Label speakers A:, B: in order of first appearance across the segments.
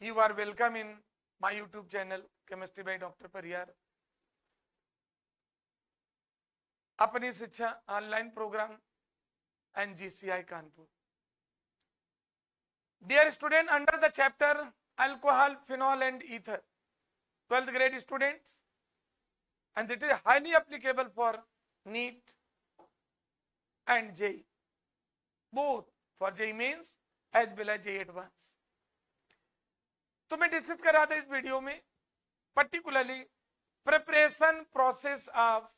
A: You are welcome in my YouTube channel, Chemistry by Dr. Pariyar. Apni शिक्षा Online Program, NGCI Kanpur. dear student under the chapter alcohol phenol and ether 12th grade students and it is highly applicable for neat and j both for j means as well as j advanced तो मैं discuss कर रहा था इस video में particularly preparation process of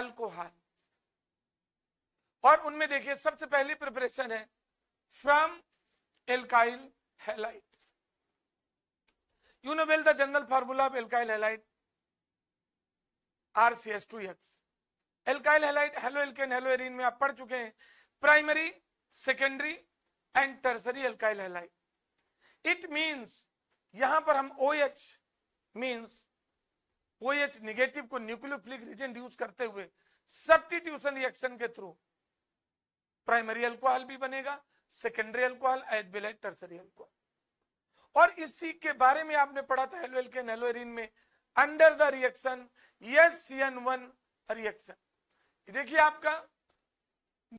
A: alcohol और उनमें देखिए सबसे पहली प्रिपरेशन है from alkyl halide you know well the general formula of alkyl halide R C S two X alkyl halide halo alkane halo arene में आप पढ़ चुके हैं primary secondary and tertiary alkyl halide it means यहां पर हम O H means O H negative को nucleophilic reagent use करते हुए सब्टीट्यूशन रिएक्शन के थ्रू प्राइमरी अल्कोहल भी बनेगा secondary alcohol as well as tertiary alcohol और इसी के बारे में आपने पढ़ा था एलोएल के नेलोरिन में under the reaction yes C N one reaction देखिए आपका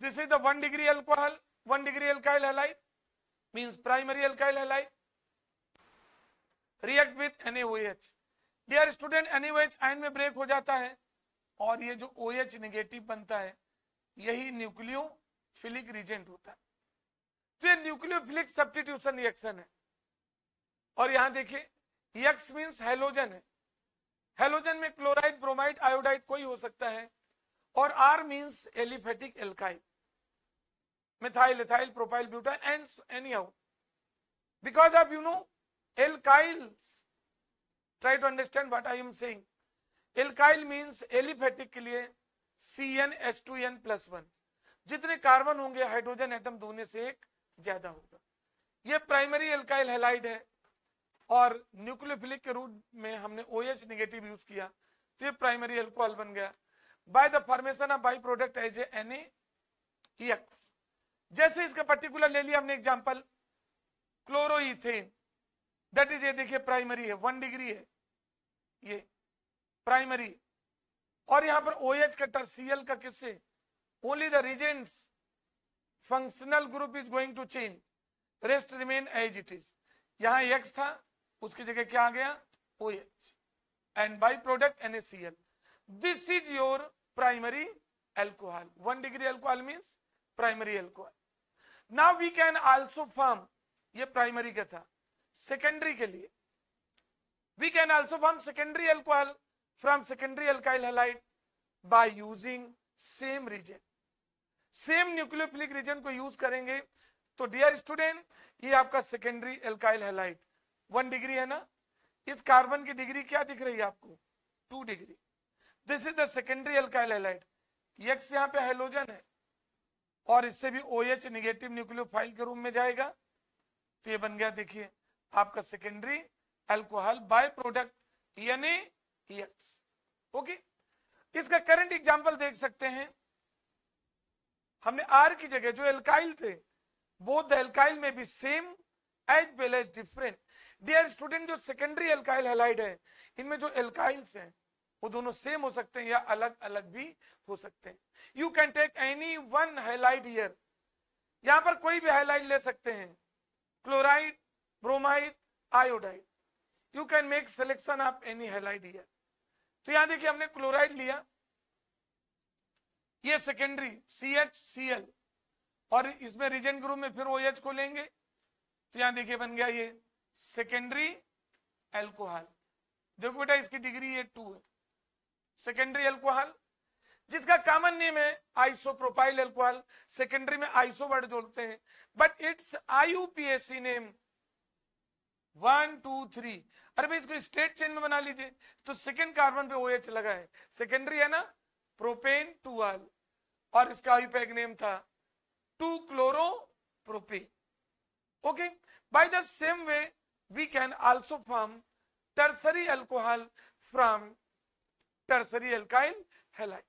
A: this is the one degree alcohol one degree alkyl halide means primary alkyl halide react with H dear student any N H ion में ब्रेक हो जाता है और ये जो ओ H negative बनता है यही न्यूक्लियो फिलिक रिजेंट होता है तो ये न्यूक्लियो न्यूक्लियोफिलिक सब्सटीट्यूशन रिएक्शन है और यहां देखिए यक्स मीन्स हेलोजन है हेलोजन में क्लोराइड ब्रोमाइड आयोडाइड कोई हो सकता है और R means aliphatic alkyl methyl ethyl propyl butyl and any how because of you know alkyls try to understand what i am saying alkyl means aliphatic के लिए CnH2n plus one जितने carbon होंगे hydrogen atom दोनों से एक ज्यादा होगा ये प्राइमरी एल्काइल हेलाइड है और न्यूक्लियोफिलिक के रूट में हमने ओ OH नेगेटिव यूज किया तो ये प्राइमरी एल्कोहल बन गया by the formation of by product as A N जैसे इसका पर्टिकुलर ले लिया हमने एग्जाम्पल क्लोरोथेन दैट इज ये देखिए प्राइमरी है वन डिग्री है ये प्राइमरी और यहां पर ओ एच का टर्सियल का किससे only the reagents functional group is going to change rest remain as it is यहां एक्स था उसकी जगह क्या आ गया O H and by product N C L this is your primary alcohol one degree alcohol means primary alcohol now we can also form ये primary का था सेकेंडरी के लिए we can also form secondary alcohol from secondary alkyl halide by using same reason same nucleophilic reagent को use करेंगे तो dear student ये आपका secondary alkyl halide one degree है ना इस कार्बन की डिग्री क्या दिख रही है आपको two degree this is the secondary alkyl halide X यहाँ पे हेलोजन है और इससे भी ओ एच निगेटिव न्यूक्लियोफाइल के रूम में जाएगा तो ये बन गया देखिए आपका सेकेंडरी एल्कोहल बाय प्रोडक्ट यानी ओके इसका करंट एग्जाम्पल देख सकते हैं हमने आर की जगह जो एल्काइल थे बोथ द एल्काइल में भी same as well as different dear student जो सेकेंडरी एल्काइल हेलाइड है इनमें जो एल्काइल्स हैं वो दोनों सेम हो सकते हैं या अलग अलग भी हो सकते हैं you can take any one halide here यहां पर कोई भी हाईलाइट ले सकते हैं chloride bromide iodide you can make selection of any halide here तो यहां देखिए हमने क्लोराइड लिया ये secondary C H C L और इसमें रिजन ग्रुप में फिर ओ एच को लेंगे तो यहां देखिए बन गया ये सेकेंडरी एल्कोहल देखो बेटा इसकी डिग्री ये टू है सेकेंडरी एल्कोहल जिसका कॉमन नेम है आइसोप्रोपाइल एल्कोहल सेकेंडरी में आइसो वर्ड जोड़ते हैं but its IUPAC name one two three अरे भाई इसको स्ट्रेट चेन में बना लीजिए तो सेकेंड कार्बन पे ओ एच लगा है सेकेंडरी है ना प्रोपेन टू टूअल और इसका आयुपैग नेम था two chloro propane okay by the same way we can also form tertiary alcohol from tertiary alkyl halide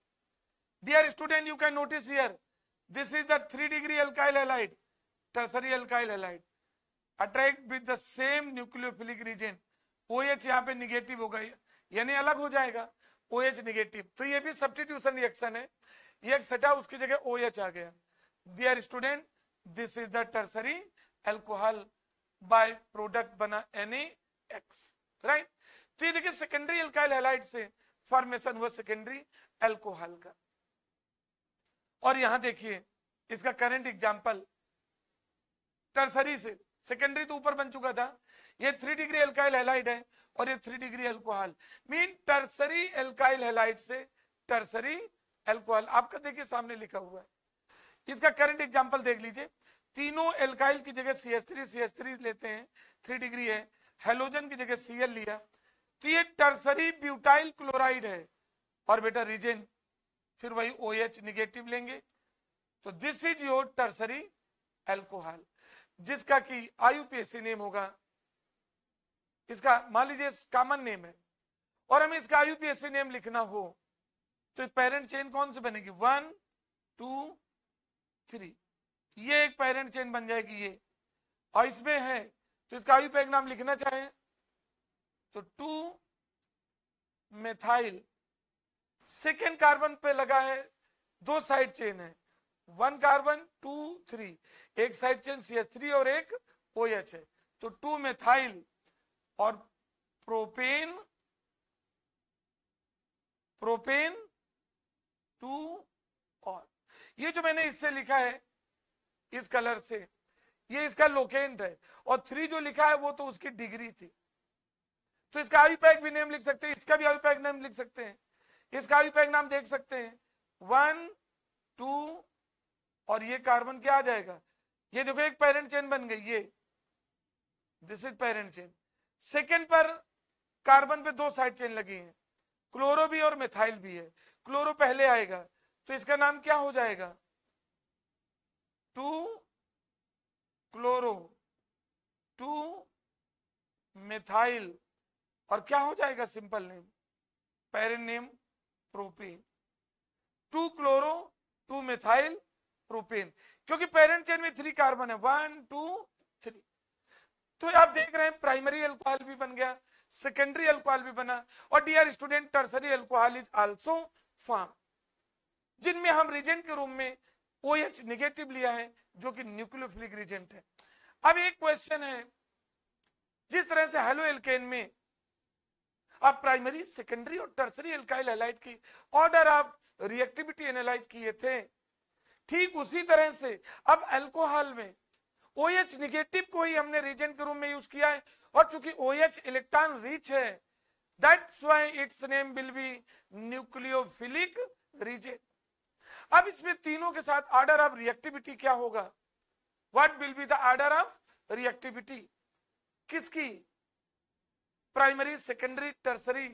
A: dear student you can notice here this is the three degree alkyl halide tertiary alkyl halide attract with the same nucleophilic reagent O H यहाँ पे negative होगा यानी अलग हो जाएगा ओ H negative तो ये भी सब्सटीट्यूशन रिएक्शन है ये सटा उसकी जगह ओ एच आ गया dear student this is the tertiary alcohol by product बना एनी एक्स राइट तो ये देखिए सेकेंडरी एल्काइल हेलाइट से फॉर्मेशन हुआ सेकेंडरी एल्कोहल का और यहां देखिए इसका करंट एग्जांपल टर्सरी से सेकेंडरी तो ऊपर बन चुका था ये थ्री डिग्री एल्काइल हेलाइड है और ये three degree alcohol mean tertiary alkyl halide से टर्सरी एल्कोहल आपका देखिए सामने लिखा हुआ है इसका करंट एग्जाम्पल देख लीजिए तीनों एल्काइल की जगह C S three C S three लेते हैं थ्री डिग्री है हेलोजन की जगह सी एल लिया तो ये टर्सरी ब्यूटाइल क्लोराइड है और बेटा रिजेन फिर वही ओ एच निगेटिव लेंगे तो this is your tertiary alcohol जिसका कि आयुपीएससी नेम होगा इसका मान लीजिए कॉमन नेम है और हमें इसका आयुपीएससी नेम लिखना हो तो पेरेंट चेन कौन सी बनेगी वन टू थ्री ये एक पेरेंट चेन बन जाएगी ये और इसमें है तो इसका आयु नाम लिखना चाहे तो टू मेथाइल सेकेंड कार्बन पे लगा है दो साइड चेन है वन कार्बन टू थ्री एक साइड चेन सी थ्री और एक ओ एच है तो टू मेथाइल और प्रोपेन प्रोपेन टू और ये जो मैंने इससे लिखा है इस कलर से ये इसका लोकेंट है और थ्री जो लिखा है वो तो उसकी डिग्री थी तो इसका पैक भी नेम लिख सकते हैं इसका भी पैक नेम लिख सकते हैं इसका पैक नाम देख सकते हैं वन टू और ये कार्बन क्या आ जाएगा ये देखो एक पेरेंट चेन बन गई ये this is parent chain second पर कार्बन पे दो साइड चेन लगी है क्लोरो भी और मिथाइल भी है क्लोरो पहले आएगा तो इसका नाम क्या हो जाएगा टू क्लोरो टू मिथाइल और क्या हो जाएगा simple name parent name propane two chloro two methyl propane क्योंकि पेरेंट चेन में थ्री कार्बन है वन टू थ्री तो आप देख रहे हैं प्राइमरी अल्कोहल भी बन गया सेकेंडरी अल्कोहल भी बना और dear student tertiary alcohol is also form जिनमें हम रिजेंट के रूप में ओ एच निगेटिव लिया है जो कि न्यूक्लियोफिलिक रिजेंट है अब एक क्वेश्चन है जिस तरह से हेलो एल्केन में आप प्राइमरी सेकेंडरी और टर्सरी एल्काइल हेलाइट की ऑर्डर आप रिएक्टिविटी एनालाइज किए थे ठीक उसी तरह से अब अल्कोहल में ओ एच निगेटिव को ही हमने रीजेंट के रूप में यूज किया है और चूंकि ओ एच इलेक्ट्रॉन रिच है that's why its name will be nucleophilic reagent अब इसमें तीनों के साथ ऑर्डर ऑफ रिएक्टिविटी क्या होगा what will be the order of reactivity किसकी primary secondary tertiary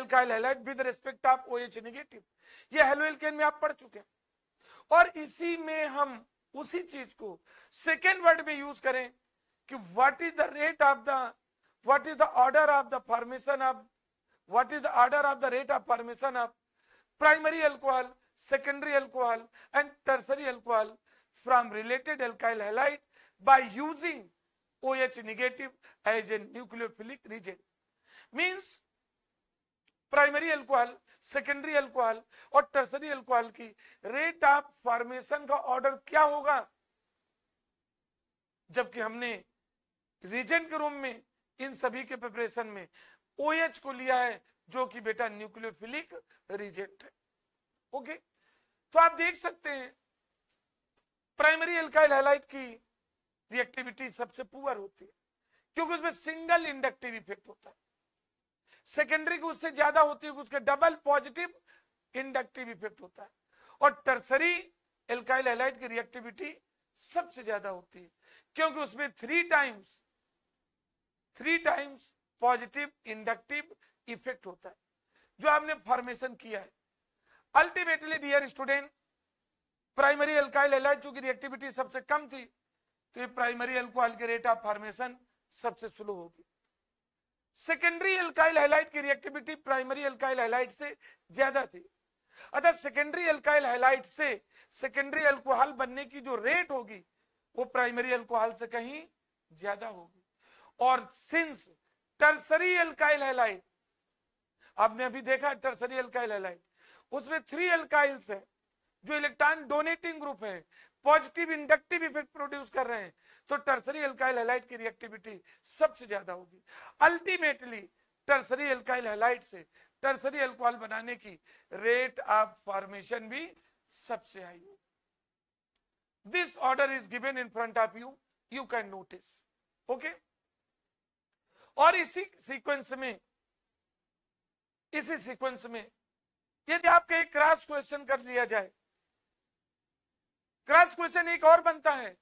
A: alkyl halide with respect of O H negative ये हेलो एल्केन में आप पढ़ चुके हैं और इसी में हम उसी चीज को सेकेंड वर्ड में यूज करें कि what is the rate of the what is the order of the formation of what is the order of the rate of formation of primary alcohol secondary alcohol and tertiary alcohol from related alkyl halide by using O H negative as a nucleophilic reagent means primary alcohol secondary alcohol और tertiary alcohol की rate of formation का order क्या होगा जबकि हमने reagent के room में इन सभी के प्रिपरेशन में ओएच को लिया है जो कि बेटा न्यूक्लियोफिलिक रीजेंट है ओके तो आप देख सकते हैं प्राइमरी एल्काइल हेलाइट की रिएक्टिविटी सबसे पुअर होती है क्योंकि उसमें सिंगल इंडक्टिव इफेक्ट होता है सेकेंडरी की उससे ज्यादा होती है उसके डबल पॉजिटिव इंडक्टिव इफेक्ट होता है और टर्सरी एल्काइल एलाइट की रिएक्टिविटी सबसे ज्यादा होती है क्योंकि उसमें three times three times positive inductive effect होता है जो आपने फॉर्मेशन किया है ultimately dear student primary alkyl halide चूंकि रिएक्टिविटी सबसे कम थी तो ये प्राइमरी एल्कोहल के रेट ऑफ फॉर्मेशन सबसे स्लो होगी सेकेंडरी एल्काइल हैलाइड की रिएक्टिविटी प्राइमरी एल्काइल हैलाइड से ज्यादा थी अतः सेकेंडरी एल्काइल हैलाइड से सेकेंडरी अल्कोहल बनने की जो रेट होगी वो प्राइमरी अल्कोहल से कहीं ज्यादा होगी और सिंस टर्सरी एल्काइल हैलाइड आपने अभी देखा टर्सरी एल्काइल हैलाइड उसमें थ्री एल्काइल्स है जो इलेक्ट्रॉन डोनेटिंग ग्रुप है पॉजिटिव इंडक्टिव इफेक्ट प्रोड्यूस कर रहे हैं तो टर्सरी एल्काइल हेलाइट की रिएक्टिविटी सबसे ज्यादा होगी अल्टीमेटली टर्सरी एल्काइल हेलाइट से टर्सरी एल्कोहल बनाने की रेट ऑफ फॉर्मेशन भी सबसे हाई होगी this order is given in front of you you can notice okay और इसी सीक्वेंस में इसी सीक्वेंस में यदि आपका एक क्रॉस क्वेश्चन कर लिया जाए क्रॉस क्वेश्चन एक और बनता है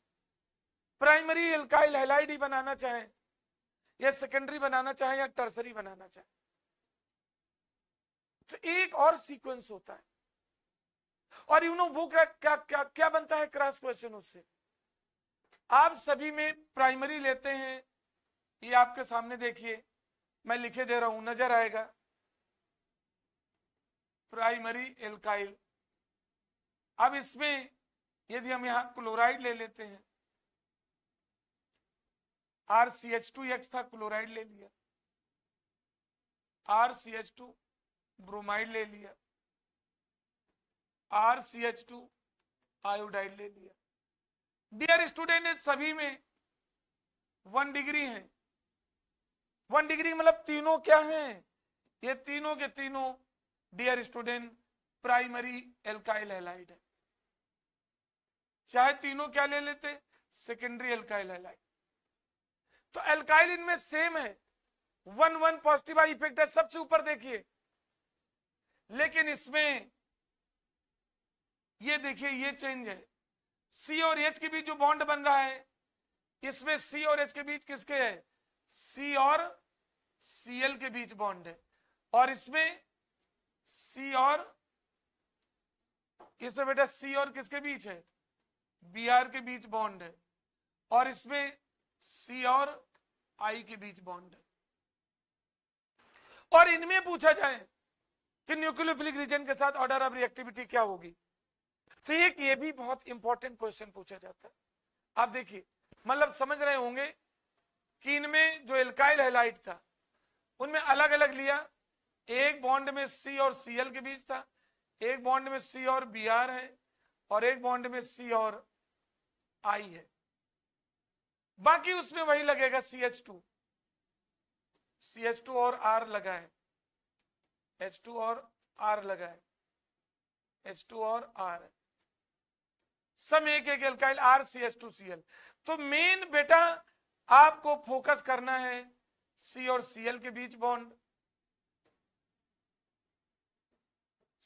A: प्राइमरी एल्काइल हेलाइड ही बनाना चाहे या सेकेंडरी बनाना चाहे या टर्सरी बनाना चाहे तो एक और सीक्वेंस होता है और यू नो वो क्या क्या क्या, क्या बनता है क्रॉस क्वेश्चन उससे आप सभी में प्राइमरी लेते हैं ये आपके सामने देखिए मैं लिखे दे रहा हूं नजर आएगा प्राइमरी एल्काइल अब इसमें यदि हम यहां क्लोराइड ले लेते हैं R C H two X था क्लोराइड ले लिया R C H two bromide ले लिया R C H two iodide ले लिया डियर स्टूडेंट सभी में वन डिग्री है वन डिग्री मतलब तीनों क्या हैं ये तीनों के तीनों dear student primary alkyl halide है चाहे तीनों क्या ले लेते सेकेंडरी एल्काइल हेलाइड तो एल्काइल इनमें सेम है वन वन पॉजिटिव इफेक्ट है सबसे ऊपर देखिए लेकिन इसमें ये देखिए ये चेंज है सी और एच के बीच जो बॉन्ड बन रहा है इसमें सी और एच के बीच किसके है सी और सी एल के बीच बॉन्ड है और इसमें सी और इसमें बेटा सी और किसके बीच है बी आर के बीच बॉन्ड है और इसमें सी और आई के बीच बॉन्ड है और इनमें पूछा जाए कि न्यूक्लियोफिलिक रीजन के साथ ऑर्डर ऑफ रिएक्टिविटी क्या होगी तो एक ये भी बहुत इंपॉर्टेंट क्वेश्चन पूछा जाता है आप देखिए मतलब समझ रहे होंगे कि इनमें जो एल्काइल हेलाइट था उनमें अलग अलग लिया एक बॉन्ड में सी और सीएल के बीच था एक बॉन्ड में सी और बी आर है और एक बॉन्ड में सी और आई है बाकी उसमें वही लगेगा C H two C H two और आर लगा है एच टू और आर लगा है एच टू और आर सब एक एक alkyl R C H two C L तो मेन बेटा आपको फोकस करना है सी और सी एल के बीच बॉन्ड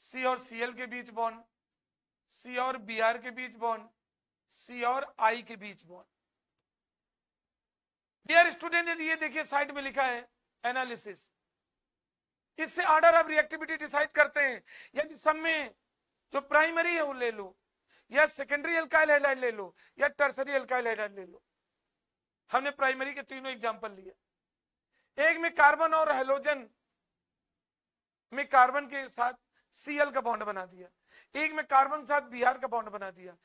A: सी और सी एल के बीच बॉन्ड सी और बी आर के बीच बॉन्ड सी और आई के बीच बॉन्ड डियर स्टूडेंट ये देखिए साइड में लिखा है एनालिसिस इससे ऑर्डर ऑफ रिएक्टिविटी डिसाइड करते हैं यदि सब में जो प्राइमरी है वो ले लो या सेकेंडरी एल्काइल हाइड्राइड ले लो या टर्सरी एल्काइल हाइड्राइड ले लो हमने प्राइमरी के तीनों एग्जाम्पल लिए एक में कार्बन और हेलोजन में कार्बन के साथ सीएल का बॉन्ड बना दिया एक में कार्बन के साथ बिहार का बॉन्ड बना दिया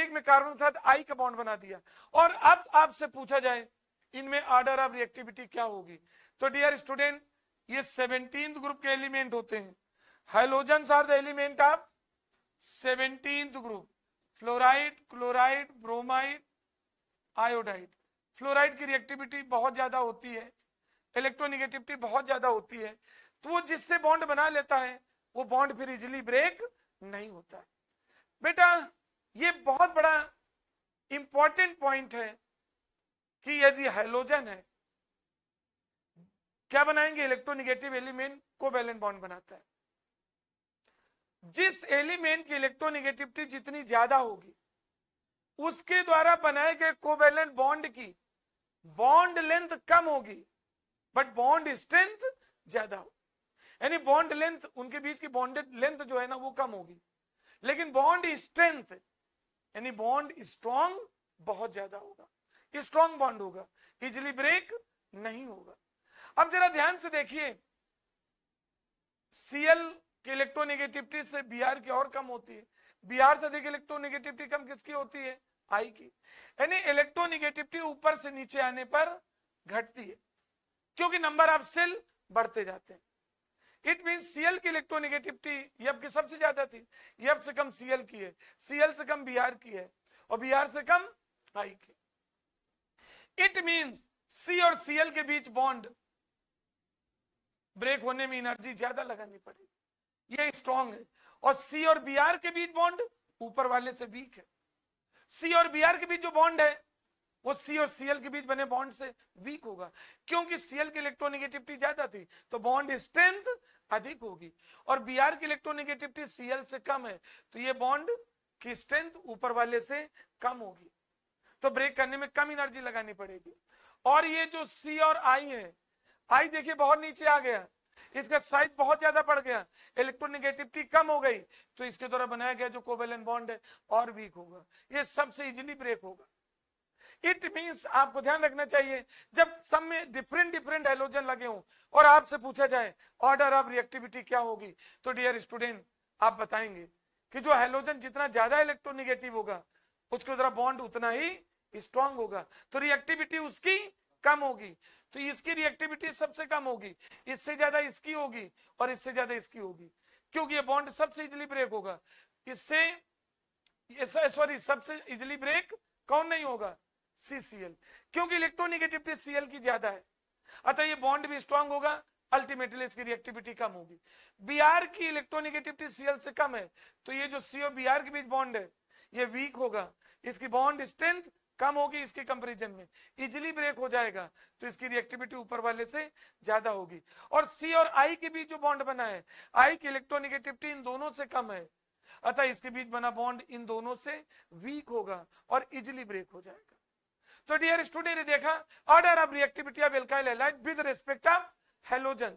A: एक में कार्बन के साथ आई का बॉन्ड बना दिया और अब आपसे पूछा जाए इनमें ऑर्डर ऑफ रिएक्टिविटी क्या होगी तो डियर स्टूडेंट ये सेवनटीन ग्रुप के एलिमेंट होते हैं halogen are the element of seventeen group fluoride chloride bromide iodide fluoride की रिएक्टिविटी बहुत ज्यादा होती है इलेक्ट्रोनिगेटिविटी बहुत ज्यादा होती है तो वो जिससे बॉन्ड बना लेता है वो बॉन्ड फिर इजिली ब्रेक नहीं होता बेटा ये बहुत बड़ा इंपॉर्टेंट पॉइंट है कि यदि हाइड्रोजन है क्या बनाएंगे इलेक्ट्रोनिगेटिव एलिमेंट को बैलेंट बॉन्ड बनाता है जिस एलिमेंट की इलेक्ट्रोनिगेटिविटी जितनी ज्यादा होगी उसके द्वारा बनाए गए कोवेलेंट बॉन्ड की बॉन्ड लेंथ कम होगी बट बॉन्ड स्ट्रेंथ ज्यादा होगी यानी बॉन्ड लेंथ उनके बीच की बॉन्डेड लेंथ जो है ना वो कम होगी लेकिन बॉन्ड स्ट्रेंथ यानी बॉन्ड स्ट्रॉन्ग बहुत ज्यादा होगा स्ट्रॉन्ग बॉन्ड होगा इजिली ब्रेक नहीं होगा अब जरा ध्यान से देखिए सीएल की इलेक्ट्रोनिगेटिविटी से बिहार की और कम होती है बिहार से अधिक इलेक्ट्रोनिगेटिविटी कम किसकी होती है आई की यानी इलेक्ट्रोनिगेटिविटी ऊपर से नीचे आने पर घटती है क्योंकि नंबर ऑफ सेल बढ़ते जाते हैं इट मीन सीएल की इलेक्ट्रोनिगेटिविटी यब की सबसे ज्यादा थी यब से कम सीएल की है सीएल से कम बिहार की है और बिहार से कम आई की इट मीन्स सी और सीएल के बीच बॉन्ड ब्रेक होने में एनर्जी ज्यादा लगानी पड़ेगी ये स्ट्रॉन्ग है और सी और बी आर के बीच बॉन्ड ऊपर वाले से वीक है सी और बी आर के बीच जो बॉन्ड है वो सी और सीएल के बीच बने बॉन्ड से वीक होगा क्योंकि सीएल की इलेक्ट्रोनिगेटिविटी ज्यादा थी तो बॉन्ड स्ट्रेंथ अधिक होगी और बी आर की इलेक्ट्रोनिगेटिविटी सीएल से कम है तो ये बॉन्ड की स्ट्रेंथ ऊपर वाले से कम होगी तो ब्रेक करने में कम एनर्जी लगानी पड़ेगी और ये जो सी और आई है आई देखिए बहुत नीचे आ गया इसका साइज बहुत ज्यादा बढ़ गया इलेक्ट्रोनिगेटिविटी कम हो गई तो इसके द्वारा बनाया गया जो कोवेलन बॉन्ड है और वीक होगा ये सबसे इजिली ब्रेक होगा इट मीन्स आपको ध्यान रखना चाहिए जब सब में डिफरेंट डिफरेंट हेलोजन लगे हों और आपसे पूछा जाए ऑर्डर ऑफ रिएक्टिविटी क्या होगी तो डियर स्टूडेंट आप बताएंगे कि जो हेलोजन जितना ज्यादा इलेक्ट्रोनिगेटिव होगा उसके द्वारा बॉन्ड उतना ही स्ट्रांग होगा तो रिएक्टिविटी उसकी कम होगी तो इसकी रिएक्टिविटी सबसे कम होगी इससे ज्यादा इसकी होगी और इससे ज्यादा इसकी होगी क्योंकि ये बॉन्ड सबसे इजिली ब्रेक होगा इससे सॉरी सबसे इजिली ब्रेक कौन नहीं होगा सीसीएल क्योंकि इलेक्ट्रोनिगेटिविटी सीएल की ज्यादा है अतः ये बॉन्ड भी स्ट्रांग होगा अल्टीमेटली इसकी रिएक्टिविटी कम होगी बीआर की इलेक्ट्रोनिगेटिविटी सीएल से कम है तो ये जो सीओ बी के बीच बॉन्ड है ये वीक होगा इसकी बॉन्ड स्ट्रेंथ कम होगी इसके कंपेरिजन में इजिली ब्रेक हो जाएगा तो इसकी रिएक्टिविटी ऊपर वाले से ज्यादा होगी और सी और आई के बीच जो बॉन्ड बना है आई की इलेक्ट्रोनिगेटिविटी इन दोनों से कम है अतः इसके बीच बना बॉन्ड इन दोनों से वीक होगा और इजिली ब्रेक हो जाएगा तो डियर स्टूडेंट ने देखा order of reactivity of alkyl halide with respect of halogen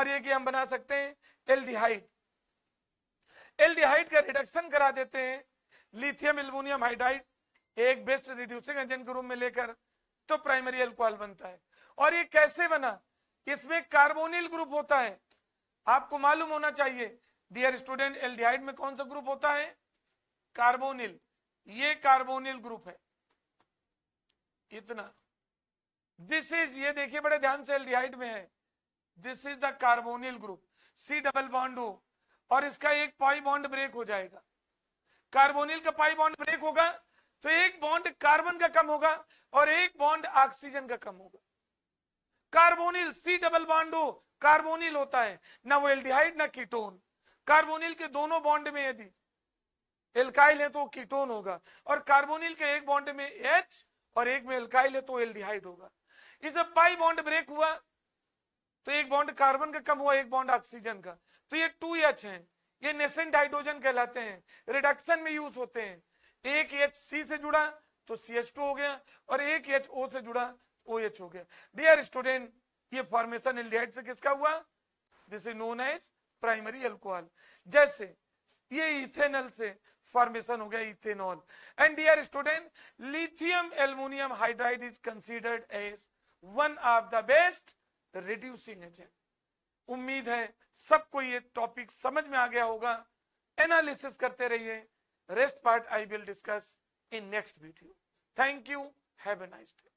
A: और ये हम बना सकते हैं एल्डिहाइड एल्डिहाइड का रिडक्शन करा देते हैं लिथियम एल्मोनियम हाइड्राइड एक बेस्ट रिड्यूसिंग एजेंट के रूप में लेकर तो प्राइमरी अल्कोहल बनता है और ये कैसे बना इसमें कार्बोनिल ग्रुप होता है आपको मालूम होना चाहिए डियर स्टूडेंट एल्डिहाइड में कौन सा ग्रुप होता है कार्बोनिल ये कार्बोनिल ग्रुप है इतना दिस इज ये देखिए बड़े ध्यान से एल्डिहाइड में है this is the carbonyl group C double bond O और इसका एक पाई बॉन्ड ब्रेक हो जाएगा कार्बोनिल का पाई बॉन्ड ब्रेक होगा तो एक बॉन्ड कार्बन का कम होगा और एक बॉन्ड ऑक्सीजन का कम होगा carbonyl C double bond O carbonyl होता है ना वो एल्डिहाइड ना कीटोन कार्बोनिल के दोनों बॉन्ड में यदि एल्काइल है तो कीटोन होगा और कार्बोनिल के एक बॉन्ड में एच और एक में एल्काइल है तो एल्डिहाइड होगा इस पाई बॉन्ड ब्रेक हुआ तो एक बॉन्ड कार्बन का कम हुआ एक बॉन्ड ऑक्सीजन का तो ये टू एच है ये नेसेंट हाइड्रोजन कहलाते हैं रिडक्शन में यूज होते हैं एक एच सी से जुड़ा तो सी एच टू हो गया और एक एच ओ से जुड़ा ओ एच हो गया डियर स्टूडेंट ये फॉर्मेशन एल्डिहाइड से किसका हुआ this is known as primary alcohol जैसे ये इथेनल से फॉर्मेशन हो गया ethanol and dear student lithium aluminium hydride is considered as one of the best reducing agent उम्मीद है सबको ये टॉपिक समझ में आ गया होगा एनालिसिस करते रहिए Rest part I will discuss in next video. Thank you. Have a nice day.